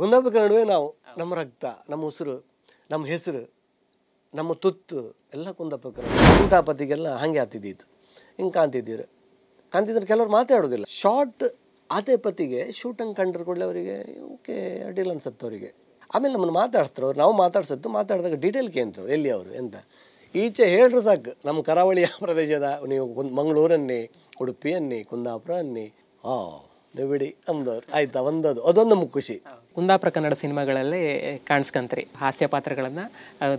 ಹೊಂದಾಣಿಕೆ ನಡುವೆ ನಾವು ನಮ್ಮ ರಕ್ತ ನಮ್ಮ ಉಸಿರು ನಮ್ಮ ಹೆಸರು ನಮ್ಮ ತುತ್ತು ಎಲ್ಲ ಕುಂದಾಪಕ್ಕೆ ಕುಂದಾಪತಿಗೆಲ್ಲ ಹಾಗೆ ಆತಿದ್ದಿತ್ತು ಹಿಂಗೆ ಕಾಣ್ತಿದ್ದೀರು ಕಾಣ್ತಿದ್ರೆ ಕೆಲವರು ಮಾತಾಡೋದಿಲ್ಲ ಶಾರ್ಟ್ ಆತೆ ಪತಿಗೆ ಶೂಟಂಗ್ ಕಂಡ್ರೆ ಕೂಡಲೇ ಅವರಿಗೆ ಓಕೆ ಅಡ್ಡಿಲ್ಲ ಅನ್ಸತ್ತೆ ಅವರಿಗೆ ಆಮೇಲೆ ನಮ್ಮನ್ನು ಮಾತಾಡ್ಸ್ತಾರೆ ಅವ್ರು ನಾವು ಮಾತಾಡ್ಸತ್ತು ಮಾತಾಡಿದಾಗ ಡೀಟೇಲ್ ಕೇಂದ್ರ ಎಲ್ಲಿ ಅವರು ಎಂತ ಈಚೆ ಹೇಳ್ರು ಸಾಕು ನಮ್ಮ ಕರಾವಳಿಯ ಪ್ರದೇಶದ ನೀವು ಮಂಗಳೂರನ್ನೇ ಉಡುಪಿಯನ್ನೇ ಕುಂದಾಪುರ ಅನ್ನಿ ಹಾಂ ಡಿವಿಡಿ ಅಂದವ್ರು ಆಯ್ತಾ ಒಂದದು ಅದೊಂದು ನಮ್ಗೆ ಖುಷಿ ಕುಂದಾಪುರ ಕನ್ನಡ ಸಿನಿಮಾಗಳಲ್ಲಿ ಕಾಣಿಸ್ಕಂತ್ರಿ ಹಾಸ್ಯ ಪಾತ್ರಗಳನ್ನ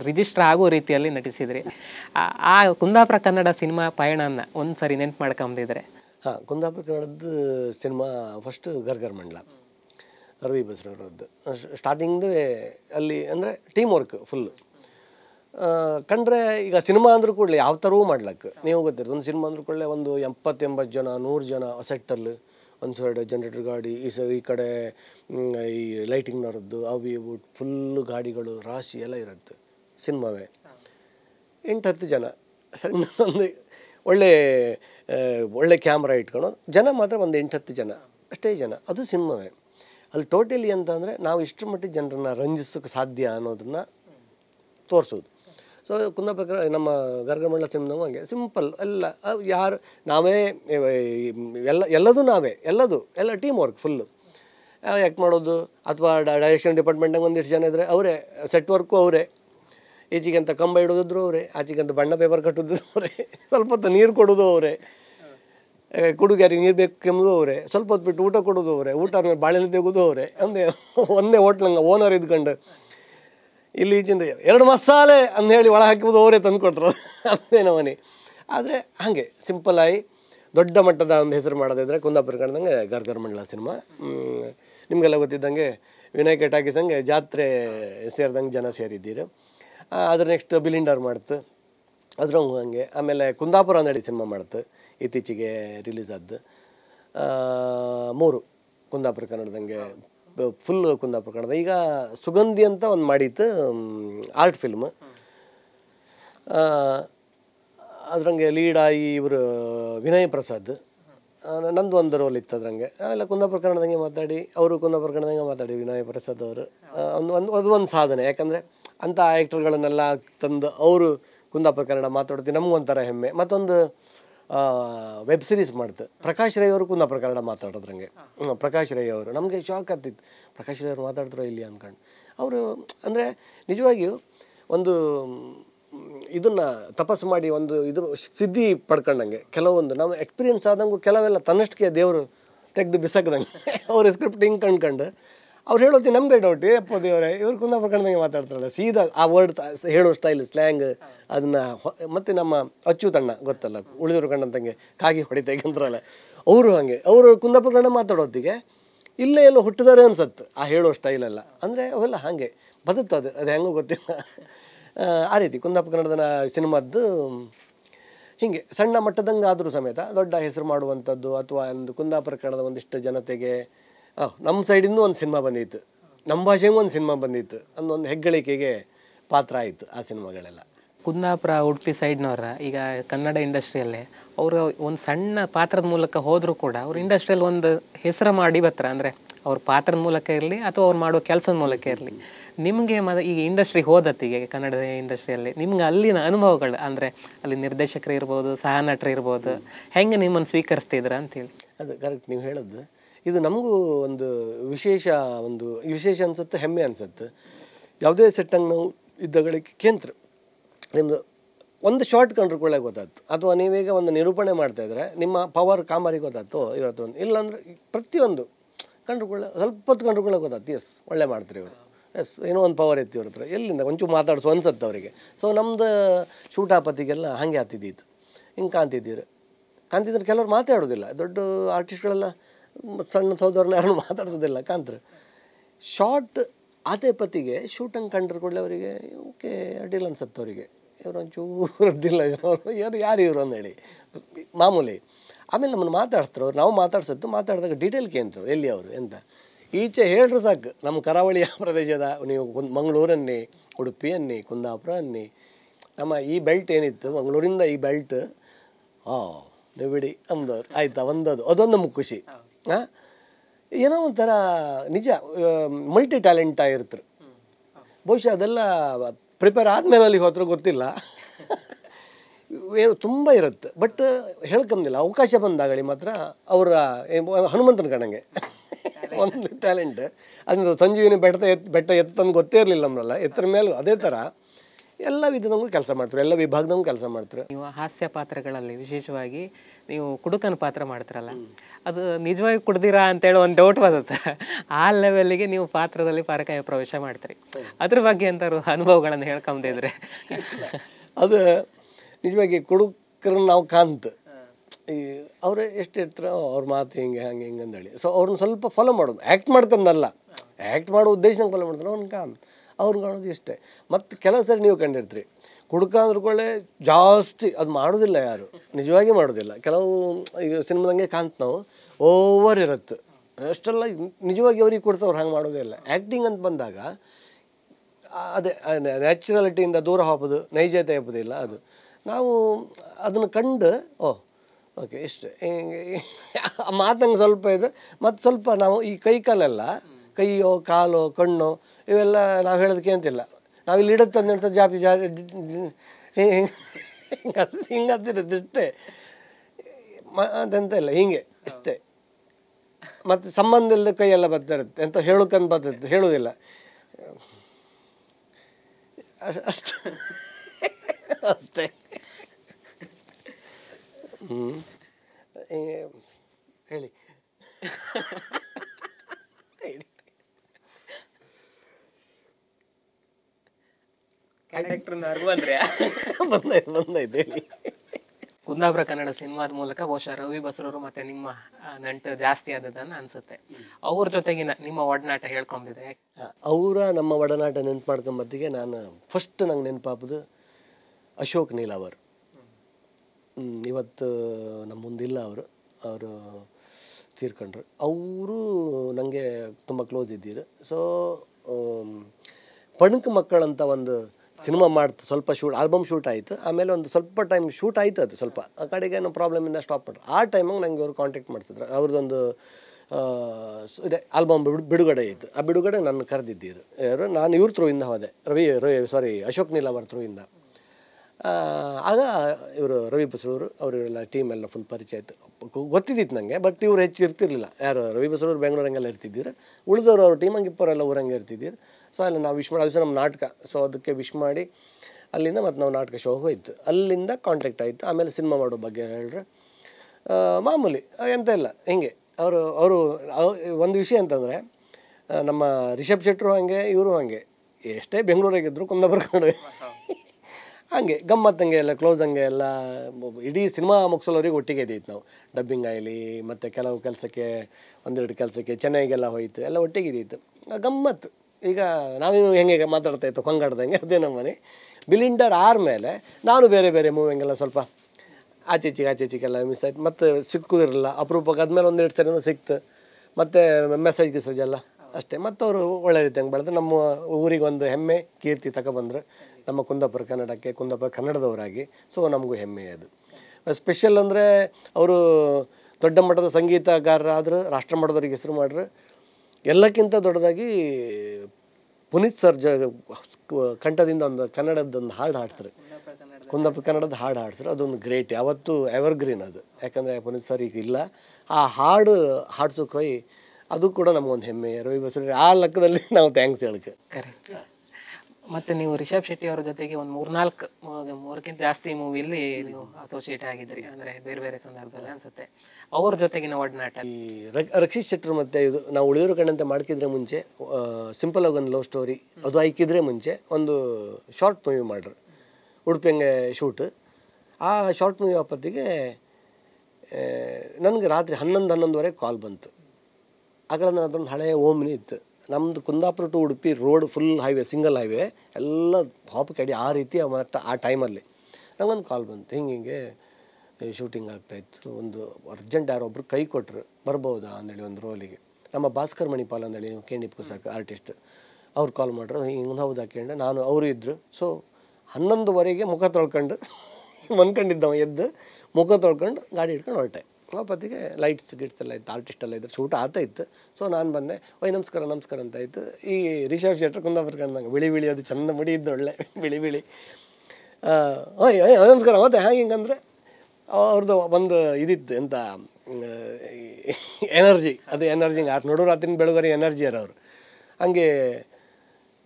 ರಿಜಿಸ್ಟರ್ ಆಗೋ ರೀತಿಯಲ್ಲಿ ನಟಿಸಿದ್ರಿ ಆ ಕುಂದಾಪುರ ಕನ್ನಡ ಸಿನಿಮಾ ಪಯಣನ ಒಂದು ಸರಿ ನೆನ್ಪು ಮಾಡ್ಕೊಂಡಿದ್ರೆ ಹಾ ಕುಂದಾಪುರ ಕನ್ನಡದ್ದು ಸಿನಿಮಾ ಫಸ್ಟ್ ಗರ್ಗರ್ ಮಂಡಲ ರವಿ ಬಸರವರದ್ದು ಸ್ಟಾರ್ಟಿಂಗ್ದು ಅಲ್ಲಿ ಅಂದರೆ ಟೀಮ್ ವರ್ಕ್ ಫುಲ್ಲು ಕಂಡ್ರೆ ಈಗ ಸಿನಿಮಾ ಅಂದ್ರೂ ಕೂಡಲೇ ಯಾವ ಥರವೂ ಮಾಡ್ಲಕ್ಕೆ ನೀವು ಗೊತ್ತಿರೋದು ಒಂದು ಸಿನಿಮಾ ಅಂದ್ರೂ ಕೂಡಲೇ ಒಂದು ಎಂಬತ್ತೆಂಬತ್ತು ಜನ ನೂರು ಜನ ಸೆಟ್ಟಲ್ಲಿ ಒಂದು ಸೈಡ್ ಜನ್ರೇಟರ್ ಗಾಡಿ ಈ ಸ ಈ ಕಡೆ ಈ ಲೈಟಿಂಗ್ನವರದ್ದು ಅವು ಇವು ಫುಲ್ಲು ಗಾಡಿಗಳು ರಾಶಿ ಎಲ್ಲ ಇರುತ್ತೆ ಸಿನಿಮಾವೇ ಎಂಟು ಹತ್ತು ಜನ ಸಣ್ಣ ಒಂದು ಒಳ್ಳೆ ಒಳ್ಳೆ ಕ್ಯಾಮ್ರಾ ಇಟ್ಕೊಂಡು ಜನ ಮಾತ್ರ ಒಂದು ಎಂಟು ಹತ್ತು ಜನ ಅಷ್ಟೇ ಜನ ಅದು ಸಿನಿಮಾವೇ ಅಲ್ಲಿ ಟೋಟಲಿ ಅಂತಂದರೆ ನಾವು ಇಷ್ಟರ ಮಟ್ಟಿಗೆ ಜನರನ್ನ ರಂಜಿಸೋಕ್ಕೆ ಸಾಧ್ಯ ಅನ್ನೋದನ್ನು ತೋರಿಸೋದು ಸೊ ಕುಂದಾಪುರ ನಮ್ಮ ಗರ್ಗಮಂಡಲ ಸಿಮ್ನವು ಹಂಗೆ ಸಿಂಪಲ್ ಎಲ್ಲ ಯಾರು ನಾವೇ ಎಲ್ಲ ಎಲ್ಲದು ನಾವೇ ಎಲ್ಲದು ಎಲ್ಲ ಟೀಮ್ ವರ್ಕ್ ಫುಲ್ಲು ಆ್ಯಕ್ಟ್ ಮಾಡೋದು ಅಥವಾ ಡೈರೆಕ್ಷನ್ ಡಿಪಾರ್ಟ್ಮೆಂಟಾಗ ಒಂದಿಷ್ಟು ಜನ ಇದ್ದರೆ ಅವರೇ ಸೆಟ್ ವರ್ಕು ಅವರೇ ಅಂತ ಕಂಬ ಇಡೋದಿದ್ರು ಅವರೇ ಅಂತ ಬಣ್ಣ ಪೇಪರ್ ಕಟ್ಟೋದ್ರು ಅವರೇ ಸ್ವಲ್ಪ ಹೊತ್ತು ನೀರು ಕೊಡೋದು ಅವರೇ ಕುಡುಗಾರಿಗೆ ನೀರು ಬೇಕು ಕೆಮ್ಮದು ಅವರೇ ಸ್ವಲ್ಪ ಹೊತ್ತು ಬಿಟ್ಟು ಊಟ ಕೊಡೋದು ಅವರೇ ಊಟ ಮೇಲೆ ಬಾಳೆಲೆ ತೆಗೋದು ಅವರೇ ಒಂದೇ ಒಂದೇ ಹೋಟ್ಲಂಗೆ ಓನರ್ ಇದ್ಕೊಂಡು ಇಲ್ಲಿ ಈಚಿಂದ ಎರಡು ಮಸಾಲೆ ಹೇಳಿ ಒಳ ಹಾಕಿಬೋದು ಅವರೇ ತಂದು ಕೊಟ್ಟರು ಅದೇ ಮನೆ ಆದರೆ ಹಾಗೆ ಸಿಂಪಲಾಗಿ ದೊಡ್ಡ ಮಟ್ಟದ ಒಂದು ಹೆಸರು ಮಾಡೋದಿದ್ರೆ ಕುಂದಾಪುರ ಗರ್ ಗರ್ಗರ್ ಮಂಡಲ ಸಿನಿಮಾ ನಿಮಗೆಲ್ಲ ಗೊತ್ತಿದ್ದಂಗೆ ವಿನಾಯಕ ಟಾಕೀಸ್ ಹಂಗೆ ಜಾತ್ರೆ ಸೇರಿದಂಗೆ ಜನ ಸೇರಿದ್ದೀರು ಅದ್ರ ನೆಕ್ಸ್ಟ್ ಬಿಲಿಂಡರ್ ಮಾಡ್ತು ಅದ್ರ ಹಂಗೆ ಆಮೇಲೆ ಕುಂದಾಪುರ ಅಂದೇಳಿ ಸಿನಿಮಾ ಮಾಡ್ತು ಇತ್ತೀಚೆಗೆ ರಿಲೀಸ್ ಆದ್ದು ಮೂರು ಕುಂದಾಪುರ ಕನ್ನಡದಂಗೆ ಫುಲ್ ಕುಂದಾಪುರ ಈಗ ಸುಗಂಧಿ ಅಂತ ಒಂದು ಮಾಡಿತ್ತು ಆರ್ಟ್ ಫಿಲ್ಮ್ ಅದ್ರಂಗೆ ಲೀಡಾಗಿ ಇವರು ವಿನಯ್ ಪ್ರಸಾದ್ ನಂದು ಒಂದು ರೋಲ್ ಇತ್ತು ಅದ್ರಂಗೆ ಎಲ್ಲ ಕುಂದಾಪುರ ಕನ್ನಡದಂಗೆ ಮಾತಾಡಿ ಅವರು ಕುಂದಾಪುರ ಕನ್ನಡದಂಗೆ ಮಾತಾಡಿ ವಿನಯ್ ಪ್ರಸಾದ್ ಅವರು ಒಂದು ಒಂದು ಅದು ಒಂದು ಸಾಧನೆ ಯಾಕಂದರೆ ಅಂಥ ಆ್ಯಕ್ಟರ್ಗಳನ್ನೆಲ್ಲ ತಂದು ಅವರು ಕುಂದಾಪುರ ಕನ್ನಡ ಮಾತಾಡ್ತೀವಿ ಒಂಥರ ಹೆಮ್ಮೆ ಮತ್ತೊಂದು ವೆಬ್ ಸೀರೀಸ್ ಮಾಡ್ತು ಪ್ರಕಾಶ್ ರೈ ಅವರು ಕುಂದಾಪುರ ಕನ್ನಡ ಮಾತಾಡೋದ್ರಂಗೆ ಪ್ರಕಾಶ್ ರೈ ಅವರು ನಮಗೆ ಶಾಕ್ ಆಗ್ತಿತ್ತು ಪ್ರಕಾಶ್ ರೈ ಅವರು ಮಾತಾಡಿದ್ರು ಇಲ್ಲಿ ಅಂದ್ಕೊಂಡು ಅವರು ಅಂದರೆ ನಿಜವಾಗಿಯೂ ಒಂದು ಇದನ್ನು ತಪಸ್ಸು ಮಾಡಿ ಒಂದು ಇದು ಸಿದ್ಧಿ ಪಡ್ಕೊಂಡಂಗೆ ಕೆಲವೊಂದು ನಮ್ಮ ಎಕ್ಸ್ಪೀರಿಯನ್ಸ್ ಆದಂಗೂ ಕೆಲವೆಲ್ಲ ತನ್ನಷ್ಟಕ್ಕೆ ದೇವರು ತೆಗೆದು ಬಿಸಾಕ್ದಂಗೆ ಅವರು ಸ್ಕ್ರಿಪ್ಟ್ ಹಿಂಗೆ ಕಂಡ್ಕೊಂಡು ಅವ್ರು ಹೇಳೋದು ನಮ್ಗೆ ಡೌಟ್ ಅಪ್ಪ ದೇವರೇ ಇವ್ರ ಕುಂದಾಪುರ ಮಾತಾಡ್ತಾರಲ್ಲ ಸೀದಾ ಆ ವರ್ಡ್ ಹೇಳೋ ಸ್ಟೈಲ್ ಸ್ಲ್ಯಾಂಗ್ ಅದನ್ನ ಮತ್ತೆ ನಮ್ಮ ಅಚ್ಚುತಣ್ಣ ಗೊತ್ತಲ್ಲ ಉಳಿದವರು ಕಣ್ಣಂತಂಗೆ ಕಾಗಿ ಹೊಡಿತೇಕಂತಾರಲ್ಲ ಅವರು ಹಾಗೆ ಅವರು ಕುಂದಾಪುರ ಕನ್ನಡ ಮಾತಾಡೋದಿಗೆ ಇಲ್ಲೇ ಎಲ್ಲೋ ಹುಟ್ಟಿದಾರೆ ಅನ್ಸತ್ತು ಆ ಹೇಳೋ ಸ್ಟೈಲೆಲ್ಲ ಅಂದರೆ ಅವೆಲ್ಲ ಹಾಗೆ ಬದುತ್ತು ಅದು ಅದು ಹೆಂಗೂ ಗೊತ್ತಿಲ್ಲ ಆ ರೀತಿ ಕುಂದಾಪ ಕನ್ನಡದ ಸಿನಿಮಾದ್ದು ಹೀಗೆ ಸಣ್ಣ ಮಟ್ಟದಂಗೆ ಆದರೂ ಸಮೇತ ದೊಡ್ಡ ಹೆಸರು ಮಾಡುವಂಥದ್ದು ಅಥವಾ ಒಂದು ಕುಂದಾಪುರ ಕನ್ನಡದ ಒಂದಿಷ್ಟು ಜನತೆಗೆ ನಮ್ಮ ಸೈಡಿಂದ ಒಂದು ಸಿನಿಮಾ ಬಂದಿತ್ತು ನಮ್ಮ ಭಾಷೆಗೂ ಒಂದು ಸಿನಿಮಾ ಬಂದಿತ್ತು ಅನ್ನೊಂದು ಹೆಗ್ಗಳಿಕೆಗೆ ಪಾತ್ರ ಆಯಿತು ಆ ಸಿನಿಮಾಗಳೆಲ್ಲ ಕುಂದಾಪುರ ಉಡುಪಿ ಸೈಡ್ನವರ ಈಗ ಕನ್ನಡ ಇಂಡಸ್ಟ್ರಿಯಲ್ಲೇ ಅವರು ಒಂದು ಸಣ್ಣ ಪಾತ್ರದ ಮೂಲಕ ಹೋದರೂ ಕೂಡ ಅವ್ರ ಇಂಡಸ್ಟ್ರಿಯಲ್ಲಿ ಒಂದು ಹೆಸರು ಮಾಡಿ ಬತ್ತರ ಅಂದರೆ ಅವ್ರ ಪಾತ್ರದ ಮೂಲಕ ಇರಲಿ ಅಥವಾ ಅವ್ರು ಮಾಡೋ ಕೆಲಸದ ಮೂಲಕ ಇರಲಿ ನಿಮಗೆ ಮದ ಈಗ ಇಂಡಸ್ಟ್ರಿ ಹೋದತ್ತಿಗೆ ಕನ್ನಡ ಇಂಡಸ್ಟ್ರಿಯಲ್ಲಿ ನಿಮ್ಗೆ ಅಲ್ಲಿನ ಅನುಭವಗಳು ಅಂದರೆ ಅಲ್ಲಿ ನಿರ್ದೇಶಕರು ಇರ್ಬೋದು ಸಹ ನಟರು ಇರ್ಬೋದು ಹೆಂಗೆ ನಿಮ್ಮನ್ನು ಸ್ವೀಕರಿಸ್ತಿದ್ರ ಅಂತೇಳಿ ಅದು ಕರೆಕ್ಟ್ ನೀವು ಹೇಳೋದು ಇದು ನಮಗೂ ಒಂದು ವಿಶೇಷ ಒಂದು ವಿಶೇಷ ಅನ್ಸುತ್ತೆ ಹೆಮ್ಮೆ ಅನ್ಸುತ್ತೆ ಯಾವುದೇ ಸೆಟ್ಟಂಗೆ ನಾವು ಇದ್ದಗಳಿಗೆ ಕೇಂದ್ರ ನಿಮ್ಮದು ಒಂದು ಶಾರ್ಟ್ ಕಂಡ್ಕೊಳ್ಳೆ ಗೊತ್ತಾಯ್ತು ಅಥವಾ ನೀವೀಗ ಒಂದು ನಿರೂಪಣೆ ಮಾಡ್ತಾಯಿದ್ರೆ ನಿಮ್ಮ ಪವರ್ ಕಾಮಾರಿ ಗೊತ್ತಾಯ್ತು ಇವ್ರ ಒಂದು ಇಲ್ಲಾಂದ್ರೆ ಪ್ರತಿಯೊಂದು ಕಂಡುಕೊಳ್ಳೆ ಸ್ವಲ್ಪ ಹೊತ್ತು ಕಂಡುಕೊಳ್ಳೆ ಗೊತ್ತಾಯ್ತು ಎಸ್ ಒಳ್ಳೆ ಮಾಡ್ತಾರೆ ಇವರು ಎಸ್ ಏನೋ ಒಂದು ಪವರ್ ಇತ್ತು ಇವ್ರ ಹತ್ರ ಎಲ್ಲಿಂದ ಒಂಚೂ ಮಾತಾಡಿಸೋ ಅನ್ಸತ್ತೆ ಅವರಿಗೆ ಸೊ ನಮ್ಮದು ಶೂಟಾಪತಿಗೆಲ್ಲ ಹಾಗೆ ಹತ್ತಿದ್ದಿತ್ತು ಹಿಂಗೆ ಕಾಣ್ತಿದ್ದೀವ್ರು ಕಾಣ್ತಿದ್ರೆ ಕೆಲವರು ಮಾತಾಡೋದಿಲ್ಲ ದೊಡ್ಡ ಆರ್ಟಿಸ್ಟ್ಗಳೆಲ್ಲ ಸಣ್ಣ ಸೋದರನ ಯಾರನ್ನು ಮಾತಾಡ್ಸೋದಿಲ್ಲ ಕಾಂತ್ರ ಶಾರ್ಟ್ ಆತೆ ಪತಿಗೆ ಶೂಟಂಗ್ ಕಂಡ್ರೆ ಕೂಡಲೇ ಅವರಿಗೆ ಓಕೆ ಅಡ್ಡಿಲ್ಲ ಅನ್ಸತ್ತೆ ಅವರಿಗೆ ಒಂಚೂರು ಅಡ್ಡಿಲ್ಲ ಯಾರು ಯಾರು ಇವರು ಅಂದೇಳಿ ಮಾಮೂಲಿ ಆಮೇಲೆ ನಮ್ಮನ್ನು ಮಾತಾಡ್ತಾರೆ ಅವ್ರು ನಾವು ಮಾತಾಡ್ಸತ್ತು ಮಾತಾಡಿದಾಗ ಡೀಟೇಲ್ ಕೇಂದ್ರ ಎಲ್ಲಿ ಅವರು ಎಂತ ಈಚೆ ಹೇಳ್ರು ಸಾಕು ನಮ್ಮ ಕರಾವಳಿಯ ಪ್ರದೇಶದ ನೀವು ಮಂಗಳೂರನ್ನಿ ಉಡುಪಿ ಅನ್ನಿ ಕುಂದಾಪುರ ಅನ್ನಿ ನಮ್ಮ ಈ ಬೆಲ್ಟ್ ಏನಿತ್ತು ಮಂಗಳೂರಿಂದ ಈ ಬೆಲ್ಟ್ ಹಾ ನೀವು ಬಿಡಿ ನಮ್ದು ಆಯ್ತಾ ಒಂದದು ಅದೊಂದು ನಮ್ಗೆ ಖುಷಿ ಏನೋ ಒಂಥರ ನಿಜ ಮಲ್ಟಿ ಟ್ಯಾಲೆಂಟ್ ಆಗಿರ್ತರು ಬಹುಶಃ ಅದೆಲ್ಲ ಪ್ರಿಪೇರ್ ಆದಮೇಲೆ ಅಲ್ಲಿ ಹೋದ್ರೆ ಗೊತ್ತಿಲ್ಲ ಏನು ತುಂಬ ಇರುತ್ತೆ ಬಟ್ ಹೇಳ್ಕೊಂಬಿಲ್ಲ ಅವಕಾಶ ಬಂದಾಗಳಿ ಮಾತ್ರ ಅವರ ಹನುಮಂತನ ಕಣಂಗೆ ಒಂದು ಟ್ಯಾಲೆಂಟ್ ಅದನ್ನು ಸಂಜೀವಿನಿ ಬೆಟ್ಟ ಎತ್ ಬೆಟ್ಟ ಎತ್ತಂದು ಗೊತ್ತೇ ಇರಲಿಲ್ಲ ನಮ್ಮಲ್ಲ ಎತ್ತರ ಮೇಲೂ ಅದೇ ಥರ ಎಲ್ಲ ವಿಧದಂಗೂ ಕೆಲಸ ಮಾಡ್ತಾರೆ ಎಲ್ಲ ವಿಭಾಗದಂಗೂ ಕೆಲಸ ಮಾಡ್ತಾರೆ ನೀವು ಹಾಸ್ಯ ಪಾತ್ರಗಳಲ್ಲಿ ವಿಶೇಷವಾಗಿ ನೀವು ಕುಡುಕನ ಪಾತ್ರ ಮಾಡ್ತಾರಲ್ಲ ಅದು ನಿಜವಾಗಿ ಕುಡ್ದಿರಾ ಅಂತೇಳಿ ಒಂದು ಡೌಟ್ ಬರುತ್ತೆ ಆ ಲೆವೆಲ್ಗೆ ನೀವು ಪಾತ್ರದಲ್ಲಿ ಪಾರಕಾಯ ಪ್ರವೇಶ ಮಾಡ್ತೀರಿ ಅದ್ರ ಬಗ್ಗೆ ಎಂತಾರು ಅನುಭವಗಳನ್ನು ಹೇಳ್ಕೊಂಡಿದ್ರೆ ಅದು ನಿಜವಾಗಿ ಕುಡುಕ್ರ ನಾವು ಕಾಂತ ಈ ಅವ್ರು ಎಷ್ಟು ಇರ್ತಾರೆ ಅವ್ರ ಮಾತು ಹಿಂಗೆ ಹಂಗೆ ಹಿಂಗೆ ಹೇಳಿ ಸೊ ಅವ್ರನ್ನ ಸ್ವಲ್ಪ ಫಾಲೋ ಮಾಡೋದು ಆ್ಯಕ್ಟ್ ಮಾಡ್ಕೊಂಡಲ್ಲ ಆ್ಯಕ್ಟ್ ಮಾಡೋ ಉದ್ದೇಶ ಫಾಲೋ ಮಾಡ್ತಾರೆ ಅವ್ನು ಅವ್ರು ಮಾಡೋದು ಇಷ್ಟೇ ಮತ್ತು ಕೆಲವು ಸರಿ ನೀವು ಕಂಡಿರ್ತೀರಿ ಕುಡುಕ ಅಂದ್ರ ಕೂಡಲೇ ಜಾಸ್ತಿ ಅದು ಮಾಡೋದಿಲ್ಲ ಯಾರು ನಿಜವಾಗಿ ಮಾಡೋದಿಲ್ಲ ಕೆಲವು ಈಗ ಸಿನಿಮಾದಂಗೆ ಕಾಂತ ನಾವು ಓವರ್ ಇರುತ್ತೆ ಅಷ್ಟೆಲ್ಲ ನಿಜವಾಗಿ ಅವ್ರಿಗೆ ಕೊಡ್ತವ್ರು ಹಂಗೆ ಮಾಡೋದೇ ಇಲ್ಲ ಆ್ಯಕ್ಟಿಂಗ್ ಅಂತ ಬಂದಾಗ ಅದೇ ನ್ಯಾಚುರಾಲಿಟಿಯಿಂದ ದೂರ ಹಾಕೋದು ನೈಜತೆ ಹಬ್ಬದಿಲ್ಲ ಅದು ನಾವು ಅದನ್ನು ಕಂಡು ಓ ಓಕೆ ಇಷ್ಟೇ ಹಿಂಗೆ ಮಾತಂಗೆ ಸ್ವಲ್ಪ ಇದು ಮತ್ತು ಸ್ವಲ್ಪ ನಾವು ಈ ಕೈ ಕಾಲೆಲ್ಲ ಕೈಯೋ ಕಾಲೋ ಕಣ್ಣು ಇವೆಲ್ಲ ನಾವು ಹೇಳೋದಕ್ಕೆ ಅಂತಿಲ್ಲ ನಾವು ಇಲ್ಲಿ ಇಡುತ್ತೆ ಅಂತ ಜಾತಿ ಜಾಪಿ ಹಿಂಗೆ ಹಿಂಗಂತಿರುತ್ತೆ ಅದಂತ ಇಲ್ಲ ಹೀಗೆ ಇಷ್ಟೇ ಮತ್ತು ಸಂಬಂಧ ಇಲ್ಲದ ಕೈಯೆಲ್ಲ ಬರ್ತಾ ಇರುತ್ತೆ ಅಂತ ಹೇಳೋಕಂತ ಬರ್ತಿರುತ್ತೆ ಹೇಳೋದಿಲ್ಲ ಅಷ್ಟೇ ಅಷ್ಟೇ ಹ್ಞೂ ಹೇಳಿ ಕ್ಯಾರೆಕ್ಟರ್ ಬಂದೈತೆ ಹೇಳಿ ಕುಂದಾಪುರ ಕನ್ನಡ ಸಿನಿಮಾದ ಮೂಲಕ ಬಹುಶಃ ರವಿ ಬಸ್ರವರು ಮತ್ತೆ ನಿಮ್ಮ ನಂಟು ಜಾಸ್ತಿ ಆದದನ್ನ ಅನ್ಸುತ್ತೆ ಅವ್ರ ಜೊತೆಗಿನ ನಿಮ್ಮ ಒಡನಾಟ ಹೇಳ್ಕೊಂಡಿದೆ ಅವರ ನಮ್ಮ ಒಡನಾಟ ನೆನ್ಪು ಮಾಡ್ಕೊಂಬತ್ತಿಗೆ ನಾನು ಫಸ್ಟ್ ನಂಗೆ ನೆನಪಾಗದು ಅಶೋಕ್ ಅವರು ಇವತ್ತು ನಮ್ಮ ಮುಂದಿಲ್ಲ ಅವರು ಅವರು ತೀರ್ಕೊಂಡ್ರು ಅವರು ನನಗೆ ತುಂಬ ಕ್ಲೋಸ್ ಇದ್ದೀರು ಸೊ ಪಣಕ್ ಮಕ್ಕಳಂತ ಒಂದು ಸಿನಿಮಾ ಮಾಡ್ತು ಸ್ವಲ್ಪ ಶೂಟ್ ಆಲ್ಬಮ್ ಶೂಟ್ ಆಯಿತು ಆಮೇಲೆ ಒಂದು ಸ್ವಲ್ಪ ಟೈಮ್ ಶೂಟ್ ಆಯಿತು ಅದು ಸ್ವಲ್ಪ ಆ ಕಡೆಗೆ ಏನೋ ಪ್ರಾಬ್ಲಮಿಂದ ಸ್ಟಾಪ್ ಮಾಡ್ರು ಆ ಟೈಮಿಗೆ ನನಗೆ ಅವರು ಕಾಂಟ್ಯಾಕ್ಟ್ ಮಾಡಿಸಿದ್ರು ಅವ್ರದ್ದೊಂದು ಇದೆ ಆಲ್ಬಮ್ ಬಿಡುಗಡೆ ಇತ್ತು ಆ ಬಿಡುಗಡೆ ನನ್ನ ಕರೆದಿದ್ದಿದ್ರು ಯಾರು ನಾನು ಇವ್ರ ಇಂದ ಹೋದೆ ರವಿ ರವಿ ಸಾರಿ ಅಶೋಕ್ ನೀಲ್ ಅವರ ಇಂದ ಆಗ ಇವರು ರವಿ ಬಸರೂರು ಅವರೆಲ್ಲ ಟೀಮೆಲ್ಲ ಫುಲ್ ಪರಿಚಯ ಆಯಿತು ಗೊತ್ತಿದ್ದಿತ್ತು ನನಗೆ ಬಟ್ ಇವ್ರು ಹೆಚ್ಚು ಇರ್ತಿರ್ಲಿಲ್ಲ ಯಾರು ರವಿ ಬಸರೂರು ಬೆಂಗಳೂರಂಗೆಲ್ಲ ಇರ್ತಿದ್ದೀರ ಉಳಿದವರು ಅವ್ರ ಟೀಮ್ ಊರಂಗೆ ಇರ್ತಿದ್ದೀರು ಸೊ ಅಲ್ಲಿ ನಾವು ವಿಶ್ ಮಾಡಿ ನಮ್ಮ ನಾಟಕ ಸೊ ಅದಕ್ಕೆ ವಿಶ್ ಮಾಡಿ ಅಲ್ಲಿಂದ ಮತ್ತು ನಾವು ನಾಟಕ ಶೋ ಹೋಯಿತು ಅಲ್ಲಿಂದ ಕಾಂಟ್ಯಾಕ್ಟ್ ಆಯಿತು ಆಮೇಲೆ ಸಿನಿಮಾ ಮಾಡೋ ಬಗ್ಗೆ ಹೇಳ್ರೆ ಮಾಮೂಲಿ ಎಂತ ಇಲ್ಲ ಹಿಂಗೆ ಅವರು ಅವರು ಒಂದು ವಿಷಯ ಅಂತಂದರೆ ನಮ್ಮ ರಿಷಬ್ ಶೆಟ್ಟರು ಹಾಗೆ ಇವರು ಹಾಗೆ ಎಷ್ಟೇ ಬೆಂಗಳೂರಾಗಿದ್ದರು ಕುಂದಾಪುರ ಕಡೆ ಹಾಗೆ ಹಂಗೆ ಎಲ್ಲ ಕ್ಲೋಸ್ ಹಂಗೆ ಎಲ್ಲ ಇಡೀ ಸಿನಿಮಾ ಮುಗಿಸೋರಿಗೆ ಒಟ್ಟಿಗೆ ಇದ್ದೀವಿ ನಾವು ಡಬ್ಬಿಂಗ್ ಆಗಲಿ ಮತ್ತು ಕೆಲವು ಕೆಲಸಕ್ಕೆ ಒಂದೆರಡು ಕೆಲಸಕ್ಕೆ ಚೆನ್ನೈಗೆಲ್ಲ ಹೋಯಿತು ಎಲ್ಲ ಒಟ್ಟಿಗೆ ಇದ್ದಿತ್ತು ಗಮ್ಮತ್ತು ಈಗ ನಾವೇನು ಹೆಂಗೆ ಮಾತಾಡ್ತಾ ಇತ್ತು ಕೊಂಗಾಡ್ದಂಗೆ ಅದೇ ನಮ್ಮನೆ ಬಿಲಿಂಡರ್ ಮೇಲೆ ನಾನು ಬೇರೆ ಬೇರೆ ಮೂವಿಂಗೆಲ್ಲ ಸ್ವಲ್ಪ ಆಚೆ ಈಚೆಗೆ ಆಚೆ ಈಚೆಗೆಲ್ಲ ಮಿಸ್ ಆಯ್ತು ಮತ್ತು ಸಿಕ್ಕೋದಿರಲಿಲ್ಲ ಅಪರೂಪಕ್ಕೆ ಆದಮೇಲೆ ಒಂದೆರಡು ಸರಿನೂ ಸಿಕ್ತು ಮತ್ತು ಮೆಸೇಜ್ ಗಿಸೇಜ್ ಎಲ್ಲ ಅಷ್ಟೇ ಮತ್ತು ಅವರು ಒಳ್ಳೆ ರೀತಿಯಂಗೆ ಬೆಳೆದ್ರು ನಮ್ಮ ಊರಿಗೆ ಒಂದು ಹೆಮ್ಮೆ ಕೀರ್ತಿ ತಗೊಬಂದರು ನಮ್ಮ ಕುಂದಾಪುರ ಕನ್ನಡಕ್ಕೆ ಕುಂದಾಪುರ ಕನ್ನಡದವರಾಗಿ ಸೊ ನಮಗೂ ಹೆಮ್ಮೆ ಅದು ಸ್ಪೆಷಲ್ ಅಂದರೆ ಅವರು ದೊಡ್ಡ ಮಟ್ಟದ ಸಂಗೀತಗಾರರಾದರು ರಾಷ್ಟ್ರ ಮಟ್ಟದವ್ರಿಗೆ ಹೆಸರು ಮಾಡ್ರು ಎಲ್ಲಕ್ಕಿಂತ ದೊಡ್ಡದಾಗಿ ಪುನೀತ್ ಸರ್ ಜ ಕಂಠದಿಂದ ಒಂದು ಕನ್ನಡದ್ದೊಂದು ಹಾಡು ಹಾಡ್ತಾರೆ ಕುಂದಪ್ಪ ಕನ್ನಡದ ಹಾಡು ಹಾಡ್ತಾರೆ ಅದೊಂದು ಗ್ರೇಟ್ ಯಾವತ್ತೂ ಎವರ್ಗ್ರೀನ್ ಅದು ಯಾಕಂದರೆ ಪುನೀತ್ ಸರ್ ಈಗ ಇಲ್ಲ ಆ ಹಾಡು ಹಾಡ್ಸೋಕೆ ಅದು ಕೂಡ ನಮಗೊಂದು ಹೆಮ್ಮೆ ರವಿ ಬಸವರಿ ಆ ಲೆಕ್ಕದಲ್ಲಿ ನಾವು ಥ್ಯಾಂಕ್ಸ್ ಹೇಳಕ್ಕೆ ಕರೆಕ್ಟ್ ಮತ್ತೆ ನೀವು ರಿಷಬ್ ಶೆಟ್ಟಿ ಅವರ ಜೊತೆಗೆ ಒಂದು ಮೂರ್ನಾಲ್ಕು ಮೂರಕ್ಕಿಂತ ಜಾಸ್ತಿ ಮೂವಿಲಿ ನೀವು ಅಸೋಸಿಯೇಟ್ ಆಗಿದ್ರಿ ಅಂದ್ರೆ ಬೇರೆ ಬೇರೆ ಸಂದರ್ಭದಲ್ಲಿ ಅನ್ಸುತ್ತೆ ಅವ್ರ ಜೊತೆಗಿನ ಒಡನಾಟ ಈ ರಕ್ಷಿತ್ ಶೆಟ್ಟರು ಮತ್ತೆ ಇದು ನಾವು ಉಳಿಯೋರು ಕಣ್ಣಂತೆ ಮಾಡ್ಕಿದ್ರೆ ಮುಂಚೆ ಸಿಂಪಲ್ ಆಗಿ ಒಂದು ಲವ್ ಸ್ಟೋರಿ ಅದು ಹಾಕಿದ್ರೆ ಮುಂಚೆ ಒಂದು ಶಾರ್ಟ್ ಮೂವಿ ಮಾಡ್ರು ಉಡುಪಿ ಹಂಗೆ ಶೂಟ್ ಆ ಶಾರ್ಟ್ ಮೂವಿ ಆಪತ್ತಿಗೆ ನನಗೆ ರಾತ್ರಿ ಹನ್ನೊಂದು ಹನ್ನೊಂದುವರೆಗೆ ಕಾಲ್ ಬಂತು ಆಗ ಅದೊಂದು ಹಳೆಯ ಓಮ್ನಿ ಇತ್ತು ನಮ್ಮದು Kundapura to Udupi road full highway single highway ಎಲ್ಲ ಹಾಪ್ ಕಡಿ ಆ ರೀತಿ ಮಟ್ಟ ಆ ಟೈಮಲ್ಲಿ ಒಂದು ಕಾಲ್ ಬಂತು ಹಿಂಗೆ ಹಿಂಗೆ ಶೂಟಿಂಗ್ ಆಗ್ತಾಯಿತ್ತು ಒಂದು ಅರ್ಜೆಂಟ್ ಯಾರೋ ಒಬ್ರು ಕೈ ಕೊಟ್ಟರು ಬರ್ಬೋದಾ ಅಂದೇಳಿ ಒಂದು ರೋಲಿಗೆ ನಮ್ಮ ಭಾಸ್ಕರ್ ಮಣಿಪಾಲ್ ಅಂದೇಳಿ ನೀವು ಸಾಕು ಆರ್ಟಿಸ್ಟ್ ಅವ್ರು ಕಾಲ್ ಮಾಡ್ರು ಹಿಂಗೆ ಹೌದು ಹಾಕೊಂಡೆ ನಾನು ಅವರು ಇದ್ದರು ಸೊ ಹನ್ನೊಂದುವರೆಗೆ ಮುಖ ತೊಳ್ಕೊಂಡು ಮನ್ಕೊಂಡಿದ್ದವ ಎದ್ದು ಮುಖ ತೊಳ್ಕೊಂಡು ಗಾಡಿ ಹಿಡ್ಕೊಂಡು ಹೊರಟೆ ಕ್ಲಬ್ ಲೈಟ್ಸ್ ಗಿಟ್ಸ್ ಎಲ್ಲ ಇತ್ತು ಆರ್ಟಿಸ್ಟ್ ಎಲ್ಲ ಇದ್ರು ಶೂಟ್ ಆಗ್ತಾ ಇತ್ತು ಸೊ ನಾನು ಬಂದೆ ಓಯ್ ನಮಸ್ಕಾರ ನಮಸ್ಕಾರ ಅಂತ ಇತ್ತು ಈ ರಿಷಬ್ ಶೆಟ್ಟರ್ ಕುಂದಾಪುರ ನಂಗೆ ಬಿಳಿ ಬಿಳಿ ಅದು ಚಂದ ಮುಡಿ ಇದ್ದು ಒಳ್ಳೆ ಬಿಳಿ ಬಿಳಿ ಓಯ್ ಓಯ್ ನಮಸ್ಕಾರ ಮತ್ತೆ ಹಾಗೆ ಹಿಂಗಂದ್ರೆ ಅವ್ರದ್ದು ಒಂದು ಇದಿತ್ತು ಎಂಥ ಎನರ್ಜಿ ಅದು ಎನರ್ಜಿ ನೋಡೋರು ಆತಿನ ಬೆಳಗಾರಿ ಎನರ್ಜಿ ಅವರು ಹಂಗೆ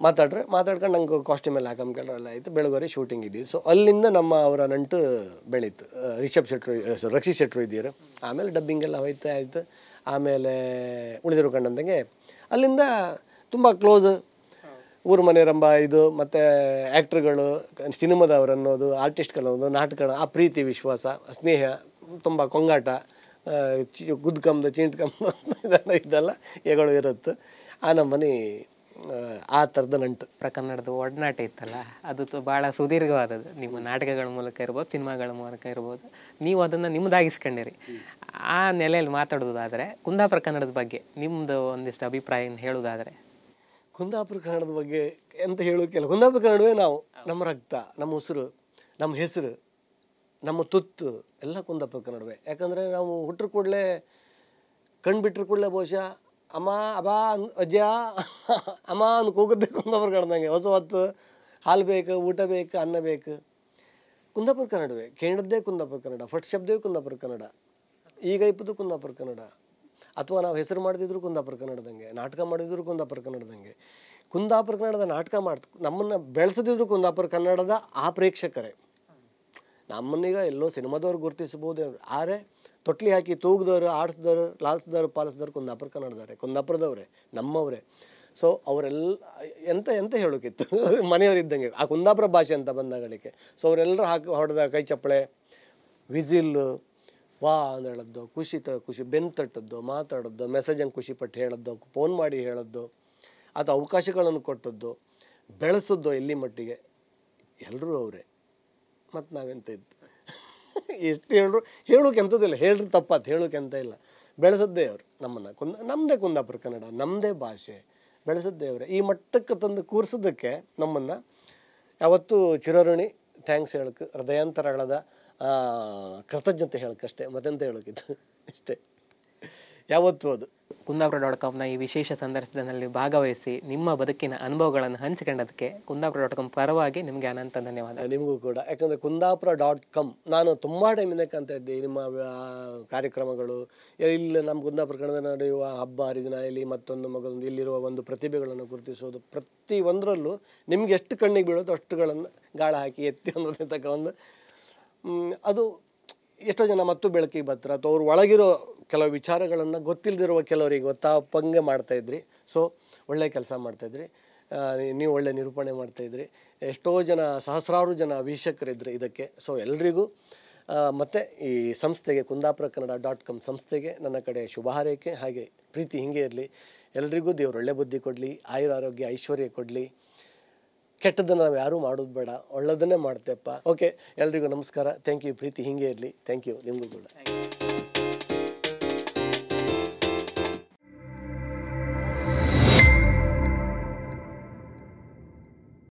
ಮಾತಾಡ್ರೆ ಮಾತಾಡ್ಕೊಂಡು ನಂಗೆ ಕಾಸ್ಟ್ಯೂಮೆಲ್ಲ ಹಾಕೊಂಬೆಲ್ಲ ಎಲ್ಲ ಆಯಿತು ಬೆಳಗೋರಿ ಶೂಟಿಂಗ್ ಇದ್ದೀವಿ ಸೊ ಅಲ್ಲಿಂದ ನಮ್ಮ ಅವರ ನಂಟು ಬೆಳೀತು ರಿಷಬ್ ಶೆಟ್ರು ಸೊ ರಕ್ಷಿ ಶೆಟ್ರು ಇದ್ದೀರು ಆಮೇಲೆ ಡಬ್ಬಿಂಗ್ ಎಲ್ಲ ಹೋಯ್ತಾ ಆಯಿತು ಆಮೇಲೆ ಉಳಿದಿರು ಕಂಡಂತಂಗೆ ಅಲ್ಲಿಂದ ತುಂಬ ಕ್ಲೋಸ್ ಊರು ಮನೆ ರಂಭ ಇದು ಮತ್ತು ಆ್ಯಕ್ಟ್ರುಗಳು ಸಿನಿಮಾದವ್ರು ಅನ್ನೋದು ಅನ್ನೋದು ನಾಟಕಗಳು ಆ ಪ್ರೀತಿ ವಿಶ್ವಾಸ ಸ್ನೇಹ ತುಂಬ ಕೊಂಗಾಟ ಗುದ್ಕಂಬ್ದು ಚೀಂಟ್ಕಂಬ ಇದೆಲ್ಲ ಇದೆಲ್ಲ ಎಗಳು ಇರುತ್ತೆ ಆ ನಮ್ಮನೆ ಆ ಥರದ ನಂಟು ಪ್ರಕನ್ನಡದ ಒಡನಾಟ ಇತ್ತಲ್ಲ ಅದು ಭಾಳ ಸುದೀರ್ಘವಾದದ್ದು ನಿಮ್ಮ ನಾಟಕಗಳ ಮೂಲಕ ಇರ್ಬೋದು ಸಿನಿಮಾಗಳ ಮೂಲಕ ಇರ್ಬೋದು ನೀವು ಅದನ್ನು ನಿಮ್ಮದಾಗಿಸ್ಕೊಂಡಿರಿ ಆ ನೆಲೆಯಲ್ಲಿ ಮಾತಾಡೋದಾದರೆ ಕುಂದಾಪುರ ಕನ್ನಡದ ಬಗ್ಗೆ ನಿಮ್ಮದು ಒಂದಿಷ್ಟು ಅಭಿಪ್ರಾಯ ಹೇಳೋದಾದರೆ ಕುಂದಾಪುರ ಕನ್ನಡದ ಬಗ್ಗೆ ಎಂತ ಹೇಳೋಕ್ಕಿಲ್ಲ ಕುಂದಾಪುರ ಕನ್ನಡವೇ ನಾವು ನಮ್ಮ ರಕ್ತ ನಮ್ಮ ಉಸಿರು ನಮ್ಮ ಹೆಸರು ನಮ್ಮ ತುತ್ತು ಎಲ್ಲ ಕುಂದಾಪುರ ಕನ್ನಡವೇ ಯಾಕಂದರೆ ನಾವು ಹುಟ್ಟರು ಕೂಡಲೇ ಕಣ್ಬಿಟ್ರು ಕೂಡಲೇ ಬಹುಶಃ ಅಮ್ಮ ಅಬಾ ಅಜ್ಜ ಅಮ್ಮ ಅಂದ್ ಕೂಗದ್ದೇ ಕುಂದಾಪುರ ಕನ್ನಡದಂಗೆ ಹೊಸ ಹೊತ್ತು ಹಾಲು ಬೇಕು ಊಟ ಬೇಕು ಅನ್ನ ಬೇಕು ಕುಂದಾಪುರ ಕನ್ನಡವೇ ಕೇಳದ್ದೇ ಕುಂದಾಪುರ ಕನ್ನಡ ಫಟ್ ಶಬ್ದವೇ ಕುಂದಾಪುರ ಕನ್ನಡ ಈಗ ಇಪ್ಪದು ಕುಂದಾಪುರ ಕನ್ನಡ ಅಥವಾ ನಾವು ಹೆಸರು ಮಾಡ್ತಿದ್ರು ಕುಂದಾಪುರ ಕನ್ನಡದಂಗೆ ನಾಟಕ ಮಾಡಿದ್ರು ಕುಂದಾಪುರ ಕನ್ನಡದಂಗೆ ಕುಂದಾಪುರ ಕನ್ನಡದ ನಾಟಕ ಮಾಡ್ ನಮ್ಮನ್ನು ಬೆಳೆಸದಿದ್ರು ಕುಂದಾಪುರ ಕನ್ನಡದ ಆ ಪ್ರೇಕ್ಷಕರೇ ನಮ್ಮನ್ನೀಗ ಎಲ್ಲೋ ಸಿನಿಮಾದವ್ರು ಗುರುತಿಸ್ಬೋದು ಆದರೆ ತೊಟ್ಲಿ ಹಾಕಿ ತೂಗಿದವರು ಆಡಿಸಿದವರು ಲಾಲ್ಸ್ದವ್ರು ಪಾಲಿಸಿದವರು ಕುಂದಾಪುರ ಕನ್ನಡದವ್ರೆ ಕುಂದಾಪುರದವ್ರೆ ನಮ್ಮವರೇ ಸೊ ಅವರೆಲ್ಲ ಎಂತ ಎಂತ ಹೇಳೋಕ್ಕಿತ್ತು ಇದ್ದಂಗೆ ಆ ಕುಂದಾಪುರ ಭಾಷೆ ಅಂತ ಬಂದಾಗಳಿಕೆ ಸೊ ಅವರೆಲ್ಲರೂ ಹಾಕಿ ಹೊಡೆದ ಕೈ ಚಪ್ಪಳೆ ವಿಝಿಲ್ ವಾ ಅಂತ ಹೇಳದ್ದು ಖುಷಿ ತ ಖುಷಿ ಬೆನ್ನು ತಟ್ಟದ್ದು ಮಾತಾಡೋದು ಮೆಸೇಜ್ ಖುಷಿ ಪಟ್ಟು ಹೇಳೋದು ಫೋನ್ ಮಾಡಿ ಹೇಳದ್ದು ಅಥವಾ ಅವಕಾಶಗಳನ್ನು ಕೊಟ್ಟದ್ದು ಬೆಳೆಸಿದ್ದು ಎಲ್ಲಿ ಮಟ್ಟಿಗೆ ಎಲ್ಲರೂ ಅವರೇ ಮತ್ತು ನಾವೆಂತ ಇದ್ದು ಎಷ್ಟು ಹೇಳ್ರು ಹೇಳೋಕೆ ಎಂಥದ್ದಿಲ್ಲ ಹೇಳ್ರಿ ತಪ್ಪತ್ತು ಹೇಳೋಕೆ ಅಂತ ಇಲ್ಲ ಬೆಳೆಸದ್ದೇ ಅವರು ನಮ್ಮನ್ನು ಕುಂದ ನಮ್ಮದೇ ಕುಂದಾಪುರ ಕನ್ನಡ ನಮ್ಮದೇ ಭಾಷೆ ಬೆಳೆಸದ್ದೇ ಅವರೇ ಈ ಮಟ್ಟಕ್ಕೆ ತಂದು ಕೂರಿಸೋದಕ್ಕೆ ನಮ್ಮನ್ನು ಯಾವತ್ತೂ ಚಿರಋಣಿ ಥ್ಯಾಂಕ್ಸ್ ಹೇಳಕ್ಕೆ ಹೃದಯಾಂತರಗಳದ ಕೃತಜ್ಞತೆ ಹೇಳಕ್ಕಷ್ಟೇ ಮತ್ತೆಂತ ಹೇಳೋಕ್ಕಿತ್ತು ಇಷ್ಟೇ ಯಾವತ್ತೂ ಅದು ಕುಂದಾಪುರ ಡಾಟ್ ಕಾಮ್ನ ಈ ವಿಶೇಷ ಸಂದರ್ಶನದಲ್ಲಿ ಭಾಗವಹಿಸಿ ನಿಮ್ಮ ಬದುಕಿನ ಅನುಭವಗಳನ್ನು ಹಂಚಿಕೊಂಡದಕ್ಕೆ ಕುಂದಾಪುರ ಡಾಟ್ ಕಾಮ್ ಪರವಾಗಿ ನಿಮಗೆ ಅನಂತ ಧನ್ಯವಾದ ನಿಮಗೂ ಕೂಡ ಯಾಕಂದರೆ ಕುಂದಾಪುರ ಡಾಟ್ ಕಾಮ್ ನಾನು ತುಂಬ ಟೈಮ್ ಕಂತ ಇದ್ದೆ ನಿಮ್ಮ ಕಾರ್ಯಕ್ರಮಗಳು ಇಲ್ಲಿ ನಮ್ಮ ಕುಂದಾಪುರ ಕಣದ ನಡೆಯುವ ಹಬ್ಬ ಹರಿದಿನ ಇಲ್ಲಿ ಮತ್ತೊಂದು ಮಗದೊಂದು ಇಲ್ಲಿರುವ ಒಂದು ಪ್ರತಿಭೆಗಳನ್ನು ಗುರುತಿಸೋದು ಪ್ರತಿ ಒಂದರಲ್ಲೂ ನಿಮ್ಗೆ ಎಷ್ಟು ಕಣ್ಣಿಗೆ ಬೀಳೋದು ಅಷ್ಟುಗಳನ್ನು ಗಾಳ ಹಾಕಿ ಎತ್ತಿ ಅನ್ನೋದಕ್ಕೆ ಒಂದು ಅದು ಎಷ್ಟೋ ಜನ ಮತ್ತು ಬೆಳಕಿಗೆ ಬತ್ರ ಅಥವಾ ಅವ್ರ ಒಳಗಿರೋ ಕೆಲವು ವಿಚಾರಗಳನ್ನು ಗೊತ್ತಿಲ್ಲದಿರುವ ಕೆಲವರಿಗೆ ಗೊತ್ತಾಪಂಗೆ ಮಾಡ್ತಾಯಿದ್ರಿ ಸೊ ಒಳ್ಳೆ ಕೆಲಸ ಮಾಡ್ತಾಯಿದ್ರಿ ನೀವು ಒಳ್ಳೆ ನಿರೂಪಣೆ ಮಾಡ್ತಾಯಿದ್ರಿ ಎಷ್ಟೋ ಜನ ಸಹಸ್ರಾರು ಜನ ವೀಕ್ಷಕರಿದ್ದರು ಇದಕ್ಕೆ ಸೊ ಎಲ್ರಿಗೂ ಮತ್ತು ಈ ಸಂಸ್ಥೆಗೆ ಕುಂದಾಪುರ ಕನ್ನಡ ಡಾಟ್ ಕಾಮ್ ಸಂಸ್ಥೆಗೆ ನನ್ನ ಕಡೆ ಶುಭ ಹಾರೈಕೆ ಹಾಗೆ ಪ್ರೀತಿ ಹಿಂಗೆ ಇರಲಿ ಎಲ್ರಿಗೂ ದೇವ್ರು ಒಳ್ಳೆ ಬುದ್ಧಿ ಕೊಡಲಿ ಆಯುರ ಆರೋಗ್ಯ ಐಶ್ವರ್ಯ ಕೊಡಲಿ ಕೆಟ್ಟದನ್ನು ನಾವು ಯಾರೂ ಮಾಡೋದು ಬೇಡ ಒಳ್ಳೆದನ್ನೇ ಮಾಡ್ತೇಪ್ಪ ಓಕೆ ಎಲ್ರಿಗೂ ನಮಸ್ಕಾರ ಥ್ಯಾಂಕ್ ಯು ಪ್ರೀತಿ ಹಿಂಗೆ ಇರಲಿ ಥ್ಯಾಂಕ್ ಯು ನಿಮಗೂ ಕೂಡ